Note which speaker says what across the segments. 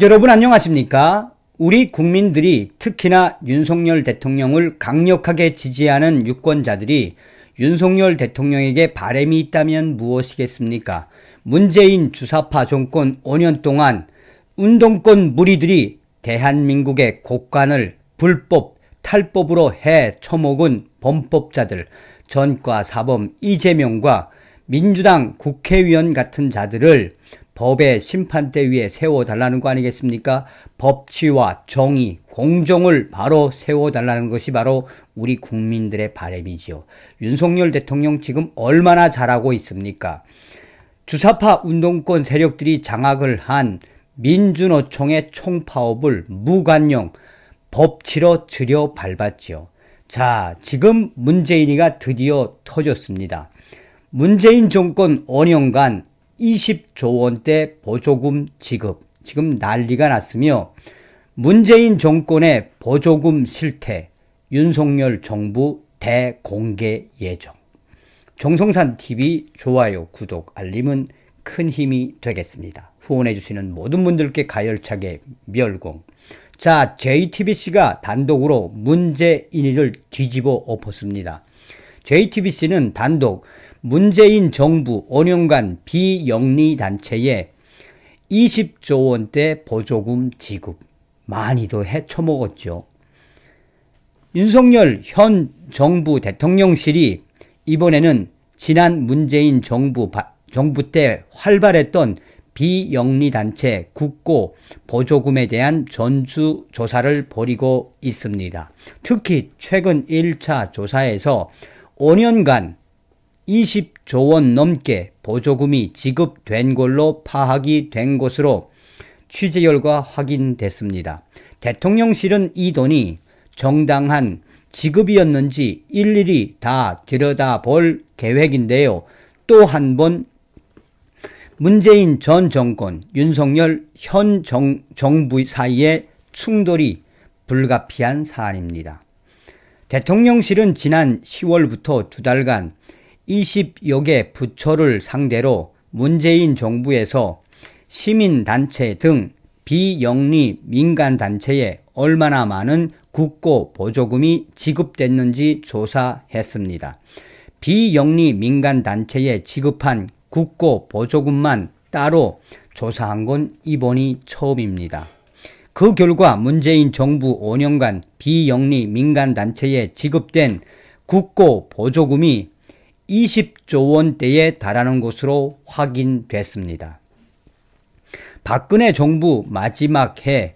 Speaker 1: 여러분 안녕하십니까? 우리 국민들이 특히나 윤석열 대통령을 강력하게 지지하는 유권자들이 윤석열 대통령에게 바램이 있다면 무엇이겠습니까? 문재인 주사파 정권 5년 동안 운동권 무리들이 대한민국의 곡간을 불법 탈법으로 해 처먹은 범법자들 전과 사범 이재명과 민주당 국회의원 같은 자들을 법의 심판대 위에 세워달라는 거 아니겠습니까? 법치와 정의, 공정을 바로 세워달라는 것이 바로 우리 국민들의 바램이지요. 윤석열 대통령 지금 얼마나 잘하고 있습니까? 주사파 운동권 세력들이 장악을 한 민주노총의 총파업을 무관용, 법치로 들여 밟았지요. 자, 지금 문재인이가 드디어 터졌습니다. 문재인 정권 5년간 20조 원대 보조금 지급, 지금 난리가 났으며 문재인 정권의 보조금 실태, 윤석열 정부 대공개 예정. 정성산 TV 좋아요, 구독, 알림은 큰 힘이 되겠습니다. 후원해주시는 모든 분들께 가열차게 멸공. 자, JTBC가 단독으로 문재인이를 뒤집어 엎었습니다. JTBC는 단독 문재인 정부 5년간 비영리 단체에 20조 원대 보조금 지급 많이도 헤쳐먹었죠 윤석열 현 정부 대통령실이 이번에는 지난 문재인 정부, 정부 때 활발했던 비영리 단체 국고 보조금에 대한 전수 조사를 벌이고 있습니다. 특히 최근 1차 조사에서 5년간 20조 원 넘게 보조금이 지급된 걸로 파악이 된 것으로 취재 결과 확인됐습니다. 대통령실은 이 돈이 정당한 지급이었는지 일일이 다 들여다볼 계획인데요. 또 한 번 문재인 전 정권, 윤석열 현 정, 정부 사이의 충돌이 불가피한 사안입니다. 대통령실은 지난 10월부터 두 달간 20여 개 부처를 상대로 문재인 정부에서 시민단체 등 비영리 민간단체에 얼마나 많은 국고 보조금이 지급됐는지 조사했습니다. 비영리 민간단체에 지급한 국고 보조금만 따로 조사한 건 이번이 처음입니다. 그 결과 문재인 정부 5년간 비영리 민간단체에 지급된 국고 보조금이 20조 원대에 달하는 것으로 확인됐습니다. 박근혜 정부 마지막 해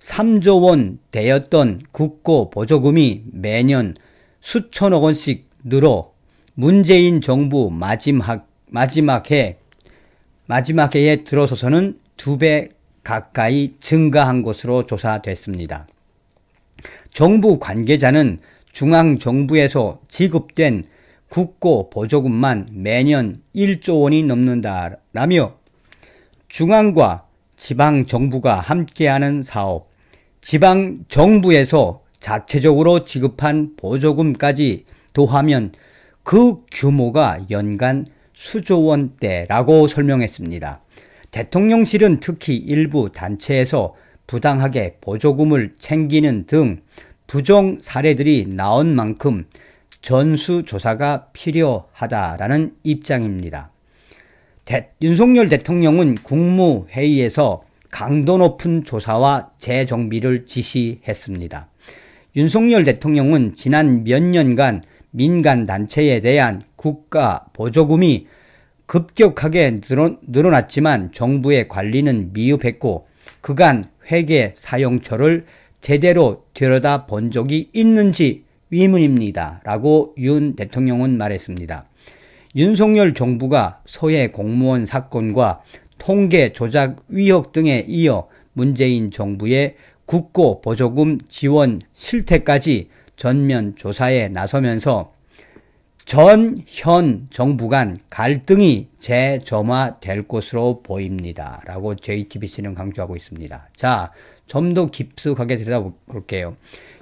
Speaker 1: 3조 원대였던 국고 보조금이 매년 수천억 원씩 늘어 문재인 정부 마지막 마지막 해 마지막 해에 들어서서는 두 배 가까이 증가한 것으로 조사됐습니다. 정부 관계자는 중앙 정부에서 지급된 국고 보조금만 매년 1조 원이 넘는다라며 중앙과 지방 정부가 함께하는 사업, 지방 정부에서 자체적으로 지급한 보조금까지 도하면 그 규모가 연간 수조 원대라고 설명했습니다. 대통령실은 특히 일부 단체에서 부당하게 보조금을 챙기는 등 부정 사례들이 나온 만큼 전수조사가 필요하다라는 입장입니다. 대, 윤석열 대통령은 국무회의에서 강도 높은 조사와 재정비를 지시했습니다. 윤석열 대통령은 지난 몇 년간 민간 단체에 대한 국가 보조금이 급격하게 늘어났지만 정부의 관리는 미흡했고 그간 회계 사용처를 제대로 들여다 본 적이 있는지 의문입니다 라고 윤 대통령은 말했습니다. 윤석열 정부가 서해 공무원 사건과 통계 조작 위협 등에 이어 문재인 정부의 국고 보조금 지원 실태까지 전면 조사에 나서면서 전 현 정부 간 갈등이 재점화될 것으로 보입니다. 라고 JTBC는 강조하고 있습니다. 자, 좀 더 깊숙하게 들여다볼게요.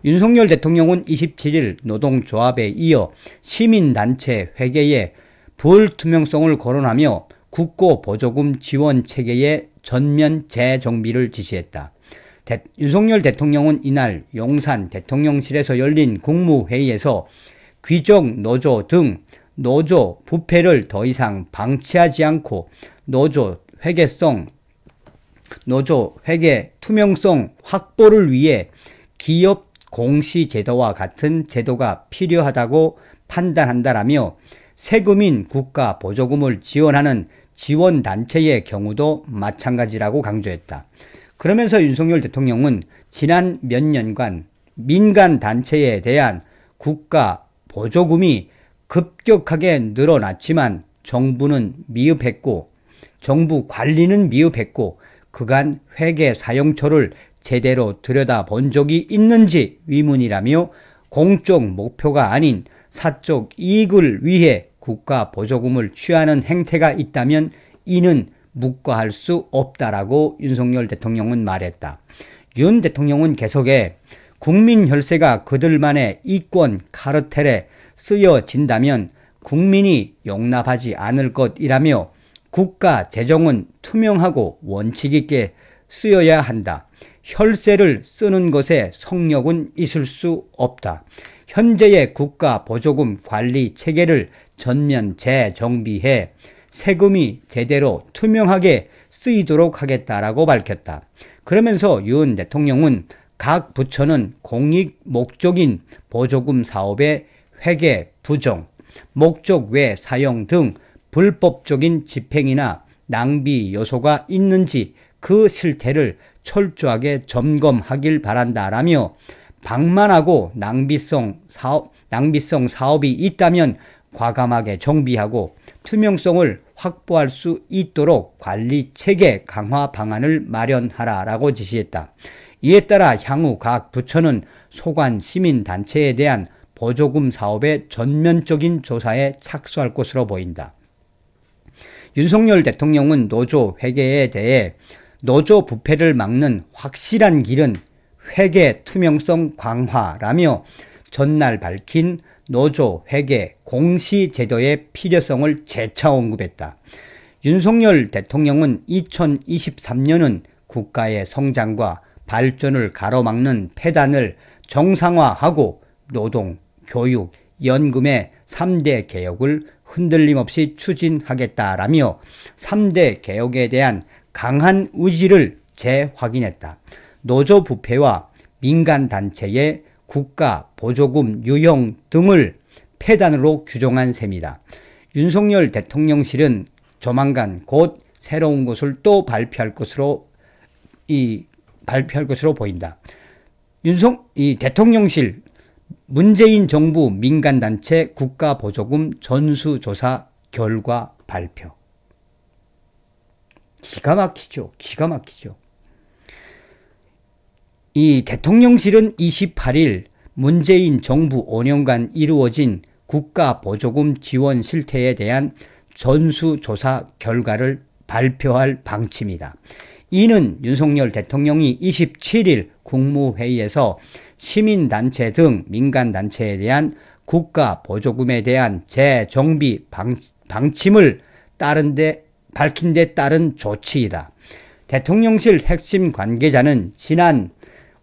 Speaker 1: 윤석열 대통령은 27일 노동조합에 이어 시민단체 회계에 불투명성을 거론하며 국고 보조금 지원 체계의 전면 재정비를 지시했다. 대, 윤석열 대통령은 이날 용산 대통령실에서 열린 국무회의에서 귀족 노조 등 노조 부패를 더 이상 방치하지 않고 노조 회계성, 노조 회계 투명성 확보를 위해 기업 공시제도와 같은 제도가 필요하다고 판단한다라며 세금인 국가 보조금을 지원하는 지원단체의 경우도 마찬가지라고 강조했다. 그러면서 윤석열 대통령은 지난 몇 년간 민간 단체에 대한 국가 보조금이 급격하게 늘어났지만 정부는 미흡했고 정부 관리는 미흡했고 그간 회계 사용처를 제대로 들여다본 적이 있는지 의문이라며 공적 목표가 아닌 사적 이익을 위해 국가 보조금을 취하는 행태가 있다면 이는 묵과할 수 없다라고 윤석열 대통령은 말했다. 윤 대통령은 계속해 국민 혈세가 그들만의 이권 카르텔에 쓰여진다면 국민이 용납하지 않을 것이라며 국가 재정은 투명하고 원칙 있게 쓰여야 한다. 혈세를 쓰는 것에 성역은 있을 수 없다. 현재의 국가 보조금 관리 체계를 전면 재정비해 세금이 제대로 투명하게 쓰이도록 하겠다라고 밝혔다. 그러면서 윤 대통령은 각 부처는 공익 목적인 보조금 사업의 회계, 부정, 목적 외 사용 등 불법적인 집행이나 낭비 요소가 있는지 그 실태를 철저하게 점검하길 바란다라며 방만하고 낭비성 사업, 낭비성 사업이 있다면 과감하게 정비하고 투명성을 확보할 수 있도록 관리 체계 강화 방안을 마련하라라고 지시했다. 이에 따라 향후 각 부처는 소관 시민단체에 대한 보조금 사업의 전면적인 조사에 착수할 것으로 보인다. 윤석열 대통령은 노조 회계에 대해 노조 부패를 막는 확실한 길은 회계 투명성 강화라며 전날 밝힌 노조 회계 공시제도의 필요성을 재차 언급했다. 윤석열 대통령은 2023년은 국가의 성장과 발전을 가로막는 폐단을 정상화하고 노동, 교육, 연금의 3대 개혁을 흔들림 없이 추진하겠다라며 3대 개혁에 대한 강한 의지를 재확인했다. 노조 부패와 민간단체의 국가 보조금 유형 등을 폐단으로 규정한 셈이다. 윤석열 대통령실은 조만간 곧 새로운 것을 또 발표할 것으로 이 발표할 것으로 보인다. 윤석 이 대통령실 문재인 정부 민간단체 국가보조금 전수조사 결과 발표. 기가 막히죠. 기가 막히죠. 이 대통령실은 28일 문재인 정부 5년간 이루어진 국가 보조금 지원 실태에 대한 전수조사 결과를 발표할 방침이다. 이는 윤석열 대통령이 27일 국무회의에서 시민단체 등 민간단체에 대한 국가 보조금에 대한 재정비 방, 침을 따른데 밝힌 데 따른 조치이다. 대통령실 핵심 관계자는 지난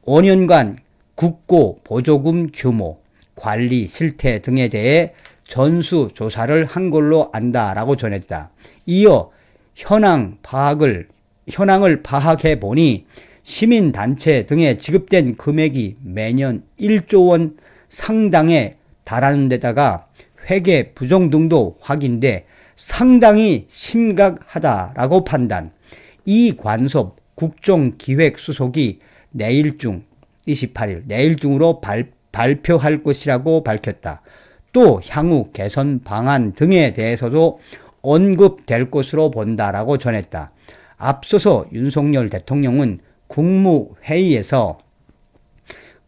Speaker 1: 5년간 국고 보조금 규모, 관리 실태 등에 대해 전수 조사를 한 걸로 안다라고 전했다. 이어 현황 파악을 현황을 파악해 보니 시민 단체 등에 지급된 금액이 매년 1조 원 상당에 달하는 데다가 회계 부정 등도 확인돼 상당히 심각하다라고 판단. 이관섭 국정기획수석이 내일 중 28일 내일 중으로 발, 발표할 것이라고 밝혔다. 또 향후 개선 방안 등에 대해서도 언급될 것으로 본다라고 전했다. 앞서서 윤석열 대통령은 국무회의에서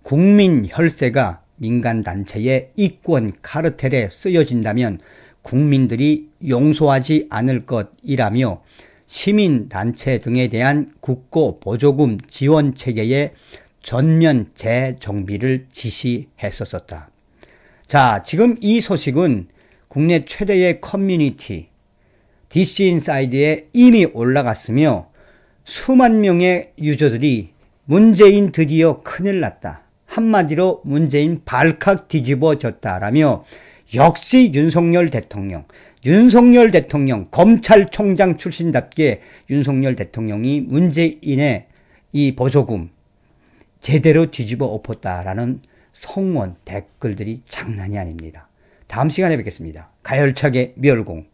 Speaker 1: 국민 혈세가 민간단체의 이권 카르텔에 쓰여진다면 국민들이 용서하지 않을 것이라며 시민단체 등에 대한 국고 보조금 지원 체계의 전면 재정비를 지시했었었다. 자, 지금 이 소식은 국내 최대의 커뮤니티 DC 인사이드에 이미 올라갔으며 수만 명의 유저들이 문재인 드디어 큰일 났다. 한마디로 문재인 발칵 뒤집어졌다라며 역시 윤석열 대통령, 윤석열 대통령, 검찰총장 출신답게 윤석열 대통령이 문재인의 이 보조금 제대로 뒤집어 엎었다라는 성원 댓글들이 장난이 아닙니다. 다음 시간에 뵙겠습니다. 가열차게 멸공.